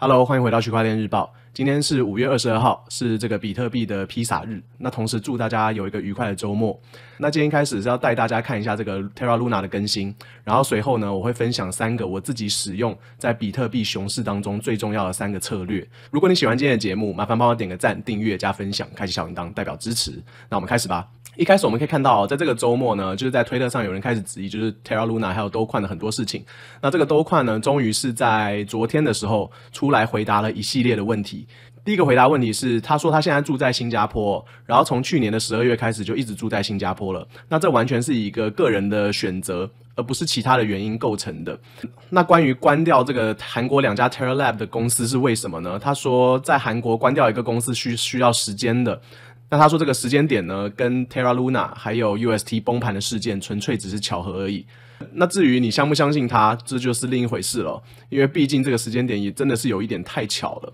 Hello，欢迎回到区块链日报。今天是五月二十二号，是这个比特币的披萨日。那同时祝大家有一个愉快的周末。那今天开始是要带大家看一下这个 Terra Luna 的更新，然后随后呢，我会分享三个我自己使用在比特币熊市当中最重要的三个策略。如果你喜欢今天的节目，麻烦帮我点个赞、订阅加分享，开启小铃铛代表支持。那我们开始吧。一开始我们可以看到，在这个周末呢，就是在推特上有人开始质疑，就是 t e r a Luna 还有 Do n 的很多事情。那这个 Do o n 呢，终于是在昨天的时候出来回答了一系列的问题。第一个回答问题是，他说他现在住在新加坡，然后从去年的十二月开始就一直住在新加坡了。那这完全是一个个人的选择，而不是其他的原因构成的。那关于关掉这个韩国两家 Terra Lab 的公司是为什么呢？他说，在韩国关掉一个公司需需要时间的。那他说这个时间点呢，跟 Terra Luna 还有 U S T 崩盘的事件，纯粹只是巧合而已。那至于你相不相信他，这就是另一回事了。因为毕竟这个时间点也真的是有一点太巧了。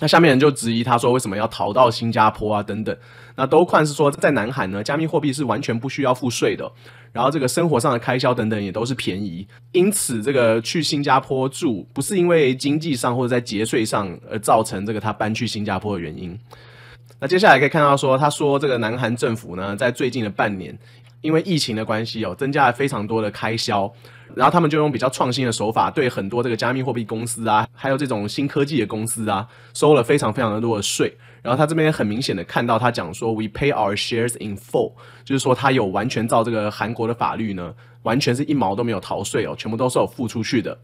那下面人就质疑他说，为什么要逃到新加坡啊？等等，那都快是说在南海呢，加密货币是完全不需要付税的，然后这个生活上的开销等等也都是便宜，因此这个去新加坡住不是因为经济上或者在节税上而造成这个他搬去新加坡的原因。那接下来可以看到，说他说这个南韩政府呢，在最近的半年，因为疫情的关系，哦，增加了非常多的开销，然后他们就用比较创新的手法，对很多这个加密货币公司啊，还有这种新科技的公司啊，收了非常非常的多的税。然后他这边很明显的看到，他讲说，we pay our shares in full，就是说他有完全照这个韩国的法律呢，完全是一毛都没有逃税哦，全部都是有付出去的。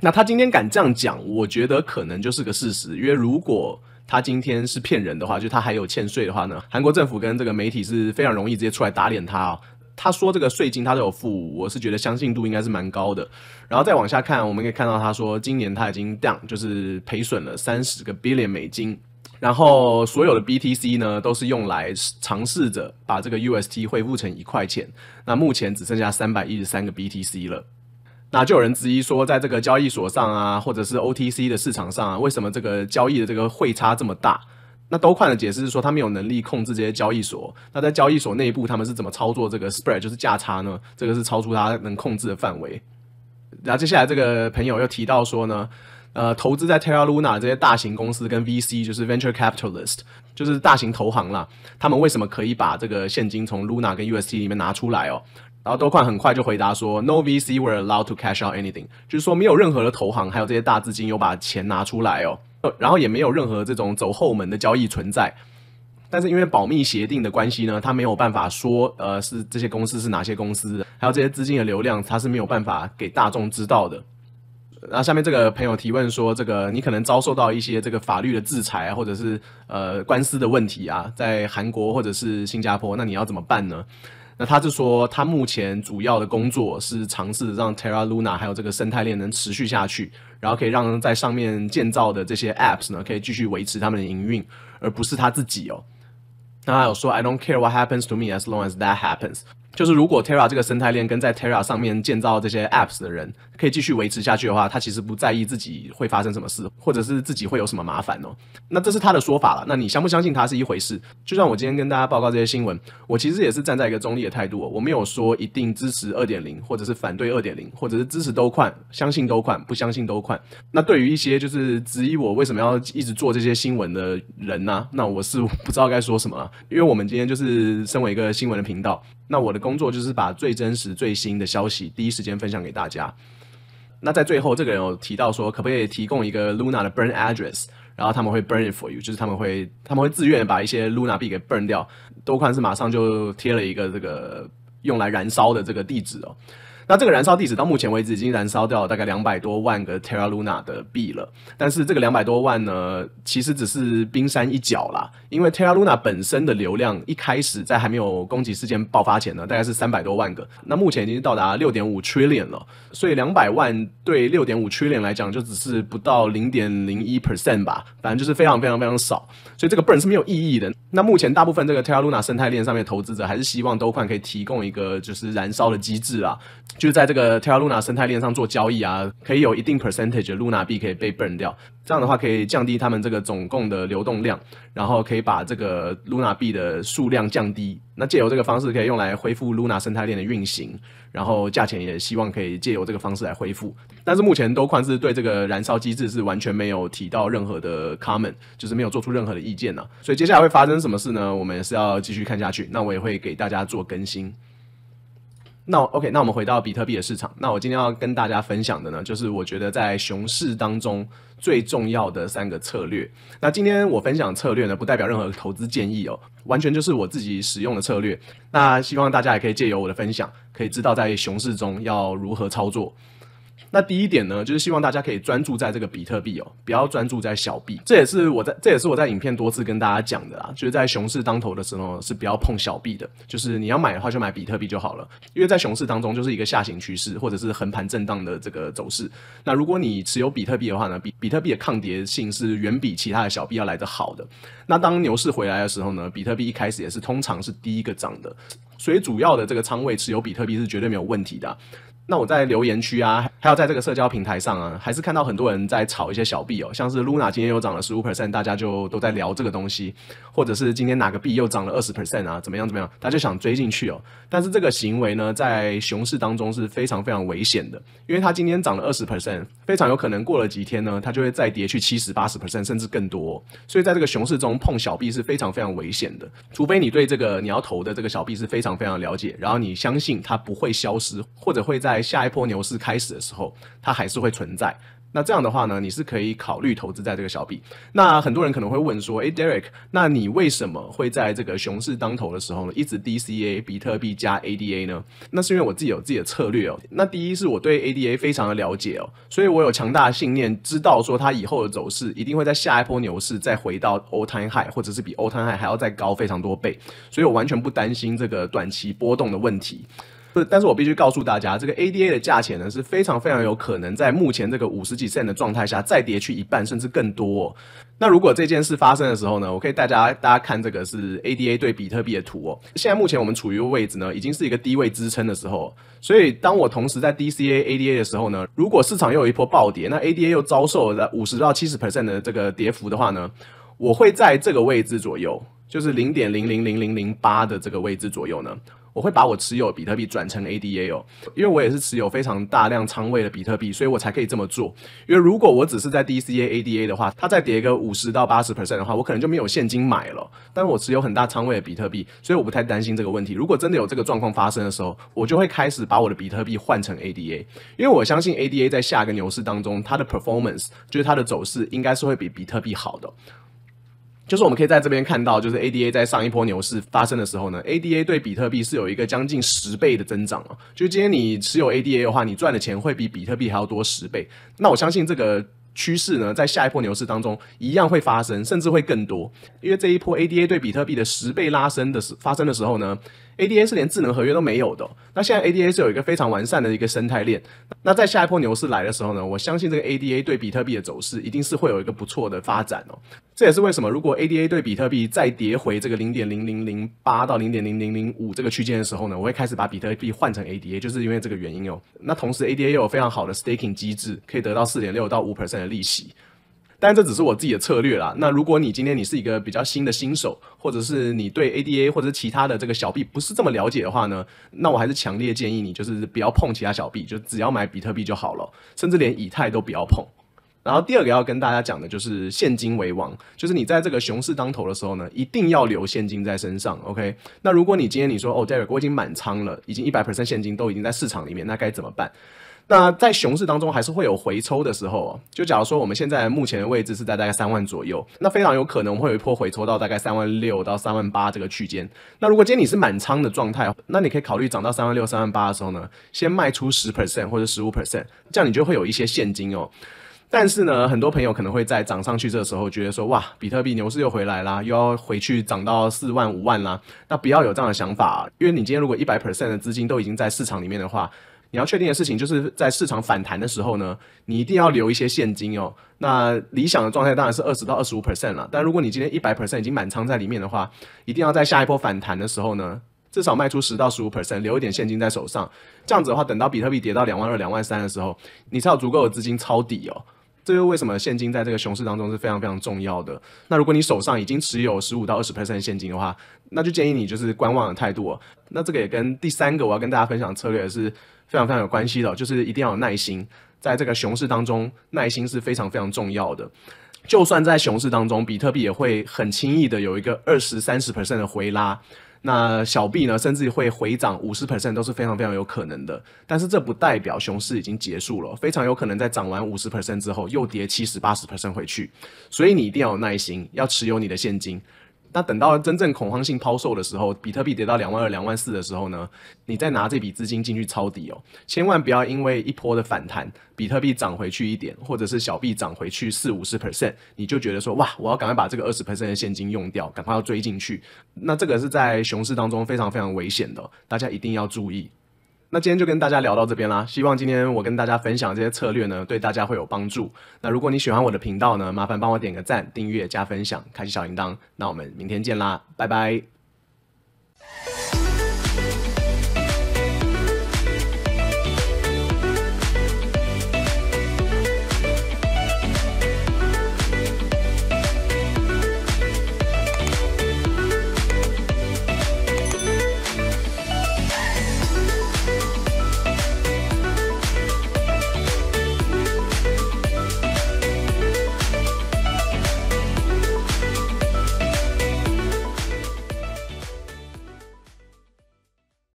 那他今天敢这样讲，我觉得可能就是个事实，因为如果。他今天是骗人的话，就他还有欠税的话呢，韩国政府跟这个媒体是非常容易直接出来打脸他。哦。他说这个税金他都有付，我是觉得相信度应该是蛮高的。然后再往下看，我们可以看到他说今年他已经 down 就是赔损了三十个 billion 美金，然后所有的 BTC 呢都是用来尝试着把这个 U S T 恢复成一块钱，那目前只剩下三百一十三个 BTC 了。那就有人质疑说，在这个交易所上啊，或者是 OTC 的市场上啊，为什么这个交易的这个汇差这么大？那都快的解释是说，他们有能力控制这些交易所。那在交易所内部，他们是怎么操作这个 spread 就是价差呢？这个是超出他能控制的范围。然后接下来这个朋友又提到说呢，呃，投资在 Terra Luna 这些大型公司跟 VC 就是 venture capitalist 就是大型投行啦，他们为什么可以把这个现金从 Luna 跟 u s c t 里面拿出来哦？然后多 o 很快就回答说 “No VC were allowed to cash out anything”，就是说没有任何的投行还有这些大资金有把钱拿出来哦，然后也没有任何这种走后门的交易存在。但是因为保密协定的关系呢，他没有办法说呃是这些公司是哪些公司，还有这些资金的流量，他是没有办法给大众知道的。那下面这个朋友提问说：“这个你可能遭受到一些这个法律的制裁，或者是呃官司的问题啊，在韩国或者是新加坡，那你要怎么办呢？”他就说，他目前主要的工作是尝试让 Terra Luna 还有这个生态链能持续下去，然后可以让在上面建造的这些 apps 呢，可以继续维持他们的营运，而不是他自己哦。他有说，I don't care what happens to me as long as that happens。就是如果 Terra 这个生态链跟在 Terra 上面建造这些 Apps 的人可以继续维持下去的话，他其实不在意自己会发生什么事，或者是自己会有什么麻烦哦。那这是他的说法了。那你相不相信他是一回事。就像我今天跟大家报告这些新闻，我其实也是站在一个中立的态度，我没有说一定支持二点零，或者是反对二点零，或者是支持都快，相信都快，不相信都快。那对于一些就是质疑我为什么要一直做这些新闻的人呢？那我是不知道该说什么，了，因为我们今天就是身为一个新闻的频道。那我的工作就是把最真实、最新的消息第一时间分享给大家。那在最后，这个人有提到说，可不可以提供一个 Luna 的 Burn Address，然后他们会 Burn it for you，就是他们会他们会自愿把一些 Luna 币给 Burn 掉，多宽是马上就贴了一个这个用来燃烧的这个地址哦。那个燃烧地址到目前为止已经燃烧掉了大概两百多万个 Terra Luna 的币了，但是这个两百多万呢，其实只是冰山一角啦。因为 Terra Luna 本身的流量一开始在还没有攻击事件爆发前呢，大概是三百多万个，那目前已经到达六点五 trillion 了，所以两百万对六点五 trillion 来讲就只是不到零点零一 percent 吧，反正就是非常非常非常少，所以这个 burn 是没有意义的。那目前大部分这个 Terra Luna 生态链上面投资者还是希望 d o 可以提供一个就是燃烧的机制啊。就在这个 Terra Luna 生态链上做交易啊，可以有一定 percentage Luna 币可以被 burn 掉，这样的话可以降低他们这个总共的流动量，然后可以把这个 Luna 币的数量降低。那借由这个方式可以用来恢复 Luna 生态链的运行，然后价钱也希望可以借由这个方式来恢复。但是目前多宽是对这个燃烧机制是完全没有提到任何的 comment，就是没有做出任何的意见呢。所以接下来会发生什么事呢？我们也是要继续看下去，那我也会给大家做更新。那 OK，那我们回到比特币的市场。那我今天要跟大家分享的呢，就是我觉得在熊市当中最重要的三个策略。那今天我分享策略呢，不代表任何投资建议哦，完全就是我自己使用的策略。那希望大家也可以借由我的分享，可以知道在熊市中要如何操作。那第一点呢，就是希望大家可以专注在这个比特币哦，不要专注在小币。这也是我在，这也是我在影片多次跟大家讲的啦。就是在熊市当头的时候，是不要碰小币的。就是你要买的话，就买比特币就好了。因为在熊市当中，就是一个下行趋势或者是横盘震荡的这个走势。那如果你持有比特币的话呢，比比特币的抗跌性是远比其他的小币要来得好的。那当牛市回来的时候呢，比特币一开始也是通常是第一个涨的，所以主要的这个仓位持有比特币是绝对没有问题的。那我在留言区啊，还有在这个社交平台上啊，还是看到很多人在炒一些小币哦，像是 Luna 今天又涨了十五 percent，大家就都在聊这个东西，或者是今天哪个币又涨了二十 percent 啊，怎么样怎么样，他就想追进去哦。但是这个行为呢，在熊市当中是非常非常危险的，因为它今天涨了二十 percent，非常有可能过了几天呢，它就会再跌去七十、八十 percent 甚至更多。所以在这个熊市中碰小币是非常非常危险的，除非你对这个你要投的这个小币是非常非常了解，然后你相信它不会消失，或者会在。在下一波牛市开始的时候，它还是会存在。那这样的话呢，你是可以考虑投资在这个小币。那很多人可能会问说：“诶 d e r e k 那你为什么会在这个熊市当头的时候呢，一直 DCA 比特币加 ADA 呢？”那是因为我自己有自己的策略哦。那第一是我对 ADA 非常的了解哦，所以我有强大的信念，知道说它以后的走势一定会在下一波牛市再回到 All Time High，或者是比 All Time High 还要再高非常多倍。所以我完全不担心这个短期波动的问题。不，但是我必须告诉大家，这个 ADA 的价钱呢，是非常非常有可能在目前这个五十几 p c e n t 的状态下再跌去一半甚至更多。那如果这件事发生的时候呢，我可以大家大家看这个是 ADA 对比特币的图哦。现在目前我们处于位置呢，已经是一个低位支撑的时候。所以当我同时在 DCA ADA 的时候呢，如果市场又有一波暴跌，那 ADA 又遭受了五十到七十 percent 的这个跌幅的话呢，我会在这个位置左右，就是零点零零零零零八的这个位置左右呢。我会把我持有比特币转成 ADA，哦，因为我也是持有非常大量仓位的比特币，所以我才可以这么做。因为如果我只是在 DCA ADA 的话，它再跌个五十到八十 percent 的话，我可能就没有现金买了。但我持有很大仓位的比特币，所以我不太担心这个问题。如果真的有这个状况发生的时候，我就会开始把我的比特币换成 ADA，因为我相信 ADA 在下一个牛市当中，它的 performance 就是它的走势应该是会比比特币好的。就是我们可以在这边看到，就是 ADA 在上一波牛市发生的时候呢，ADA 对比特币是有一个将近十倍的增长啊。就是今天你持有 ADA 的话，你赚的钱会比比特币还要多十倍。那我相信这个趋势呢，在下一波牛市当中一样会发生，甚至会更多。因为这一波 ADA 对比特币的十倍拉升的时发生的时候呢。ADA 是连智能合约都没有的，那现在 ADA 是有一个非常完善的一个生态链。那在下一波牛市来的时候呢，我相信这个 ADA 对比特币的走势一定是会有一个不错的发展哦。这也是为什么如果 ADA 对比特币再跌回这个零点零零零八到零点零零零五这个区间的时候呢，我会开始把比特币换成 ADA，就是因为这个原因哦。那同时 ADA 又有非常好的 staking 机制，可以得到四点六到五 percent 的利息。但这只是我自己的策略啦。那如果你今天你是一个比较新的新手，或者是你对 ADA 或者是其他的这个小币不是这么了解的话呢，那我还是强烈建议你就是不要碰其他小币，就只要买比特币就好了，甚至连以太都不要碰。然后第二个要跟大家讲的就是现金为王，就是你在这个熊市当头的时候呢，一定要留现金在身上。OK，那如果你今天你说哦 d e r e k 我已经满仓了，已经一百 percent 现金都已经在市场里面，那该怎么办？那在熊市当中还是会有回抽的时候哦，就假如说我们现在目前的位置是在大概三万左右，那非常有可能我们会有一波回抽到大概三万六到三万八这个区间。那如果今天你是满仓的状态，那你可以考虑涨到三万六、三万八的时候呢，先卖出十 percent 或者十五 percent，这样你就会有一些现金哦。但是呢，很多朋友可能会在涨上去这个时候，觉得说哇，比特币牛市又回来了，又要回去涨到四万、五万啦。那不要有这样的想法，因为你今天如果一百 percent 的资金都已经在市场里面的话，你要确定的事情就是在市场反弹的时候呢，你一定要留一些现金哦。那理想的状态当然是二十到二十五 percent 了，但如果你今天一百 percent 已经满仓在里面的话，一定要在下一波反弹的时候呢，至少卖出十到十五 percent，留一点现金在手上。这样子的话，等到比特币跌到两万二、两万三的时候，你才有足够的资金抄底哦。这又为什么现金在这个熊市当中是非常非常重要的？那如果你手上已经持有十五到二十 percent 现金的话，那就建议你就是观望的态度。那这个也跟第三个我要跟大家分享策略是非常非常有关系的，就是一定要有耐心。在这个熊市当中，耐心是非常非常重要的。就算在熊市当中，比特币也会很轻易的有一个二十三十 percent 的回拉，那小币呢，甚至会回涨五十 percent 都是非常非常有可能的。但是这不代表熊市已经结束了，非常有可能在涨完五十 percent 之后又跌七十八十 percent 回去。所以你一定要有耐心，要持有你的现金。那等到真正恐慌性抛售的时候，比特币跌到两万二、两万四的时候呢，你再拿这笔资金进去抄底哦，千万不要因为一波的反弹，比特币涨回去一点，或者是小币涨回去四五十 percent，你就觉得说哇，我要赶快把这个二十 percent 的现金用掉，赶快要追进去。那这个是在熊市当中非常非常危险的，大家一定要注意。那今天就跟大家聊到这边啦，希望今天我跟大家分享这些策略呢，对大家会有帮助。那如果你喜欢我的频道呢，麻烦帮我点个赞、订阅、加分享、开启小铃铛。那我们明天见啦，拜拜。